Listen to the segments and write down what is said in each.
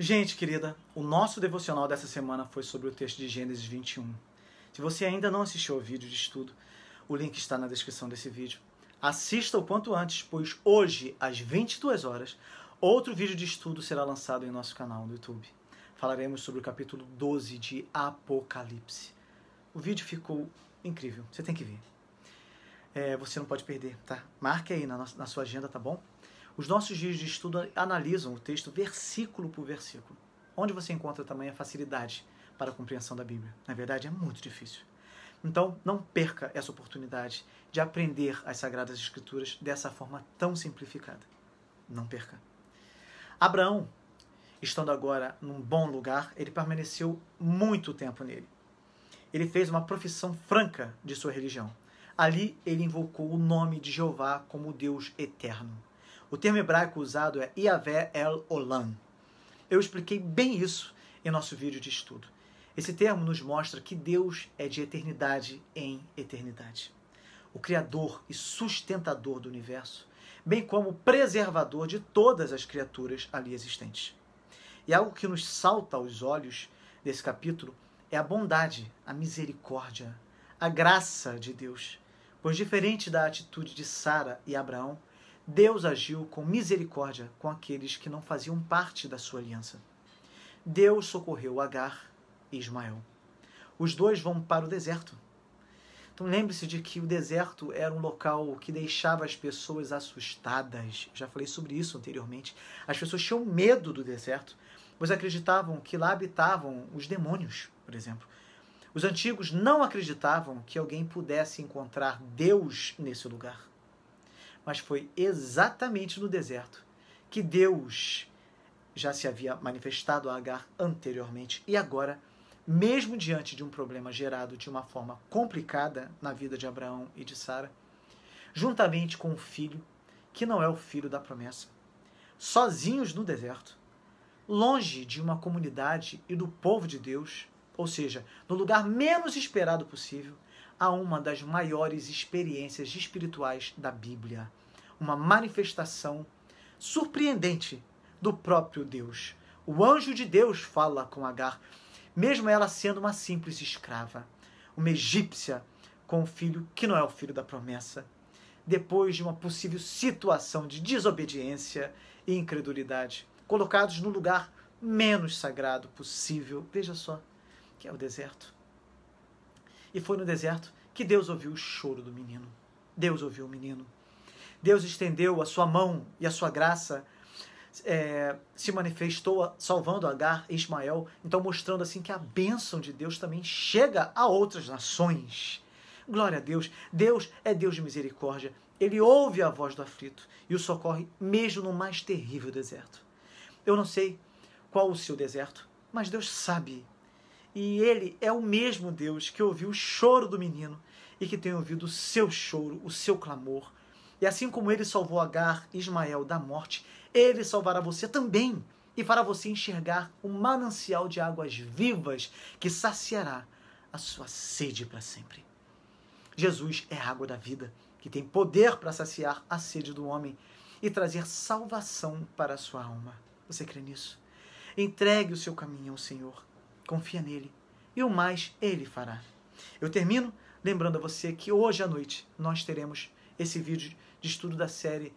Gente querida, o nosso devocional dessa semana foi sobre o texto de Gênesis 21. Se você ainda não assistiu ao vídeo de estudo, o link está na descrição desse vídeo. Assista o quanto antes, pois hoje, às 22 horas, outro vídeo de estudo será lançado em nosso canal no YouTube. Falaremos sobre o capítulo 12 de Apocalipse. O vídeo ficou incrível, você tem que ver. É, você não pode perder, tá? Marque aí na, na sua agenda, tá bom? Os nossos dias de estudo analisam o texto versículo por versículo. Onde você encontra também a facilidade para a compreensão da Bíblia? Na verdade, é muito difícil. Então, não perca essa oportunidade de aprender as Sagradas Escrituras dessa forma tão simplificada. Não perca. Abraão, estando agora num bom lugar, ele permaneceu muito tempo nele. Ele fez uma profissão franca de sua religião. Ali ele invocou o nome de Jeová como Deus eterno. O termo hebraico usado é Yahvé El Olam. Eu expliquei bem isso em nosso vídeo de estudo. Esse termo nos mostra que Deus é de eternidade em eternidade. O Criador e sustentador do universo, bem como preservador de todas as criaturas ali existentes. E algo que nos salta aos olhos desse capítulo é a bondade, a misericórdia, a graça de Deus. Pois, diferente da atitude de Sara e Abraão, Deus agiu com misericórdia com aqueles que não faziam parte da sua aliança. Deus socorreu Agar e Ismael. Os dois vão para o deserto. Então lembre-se de que o deserto era um local que deixava as pessoas assustadas. Já falei sobre isso anteriormente. As pessoas tinham medo do deserto, pois acreditavam que lá habitavam os demônios, por exemplo. Os antigos não acreditavam que alguém pudesse encontrar Deus nesse lugar mas foi exatamente no deserto que Deus já se havia manifestado a Agar anteriormente e agora, mesmo diante de um problema gerado de uma forma complicada na vida de Abraão e de Sara, juntamente com o filho, que não é o filho da promessa, sozinhos no deserto, longe de uma comunidade e do povo de Deus, ou seja, no lugar menos esperado possível, a uma das maiores experiências espirituais da Bíblia uma manifestação surpreendente do próprio Deus. O anjo de Deus fala com Agar, mesmo ela sendo uma simples escrava, uma egípcia com um filho que não é o filho da promessa, depois de uma possível situação de desobediência e incredulidade, colocados no lugar menos sagrado possível, veja só, que é o deserto. E foi no deserto que Deus ouviu o choro do menino. Deus ouviu o menino. Deus estendeu a sua mão e a sua graça é, se manifestou salvando Agar e Ismael, então mostrando assim que a bênção de Deus também chega a outras nações. Glória a Deus. Deus é Deus de misericórdia. Ele ouve a voz do aflito e o socorre mesmo no mais terrível deserto. Eu não sei qual o seu deserto, mas Deus sabe. E ele é o mesmo Deus que ouviu o choro do menino e que tem ouvido o seu choro, o seu clamor, e assim como ele salvou Agar, Ismael da morte, ele salvará você também e fará você enxergar um manancial de águas vivas que saciará a sua sede para sempre. Jesus é a água da vida, que tem poder para saciar a sede do homem e trazer salvação para a sua alma. Você crê nisso? Entregue o seu caminho ao Senhor, confia nele e o mais ele fará. Eu termino lembrando a você que hoje à noite nós teremos esse vídeo de estudo da série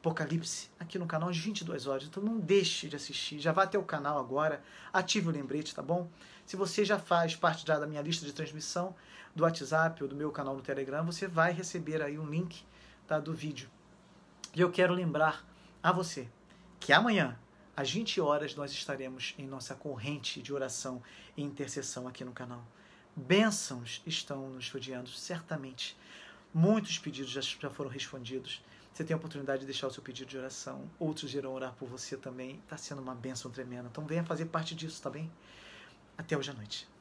Apocalipse aqui no canal às 22 horas. Então não deixe de assistir, já vá até o canal agora, ative o lembrete, tá bom? Se você já faz parte já da minha lista de transmissão do WhatsApp ou do meu canal no Telegram, você vai receber aí um link tá, do vídeo. E eu quero lembrar a você que amanhã, às 20 horas, nós estaremos em nossa corrente de oração e intercessão aqui no canal. Bênçãos estão nos rodeando, certamente. Muitos pedidos já, já foram respondidos. Você tem a oportunidade de deixar o seu pedido de oração. Outros irão orar por você também. Está sendo uma bênção tremenda. Então venha fazer parte disso, tá bem? Até hoje à noite.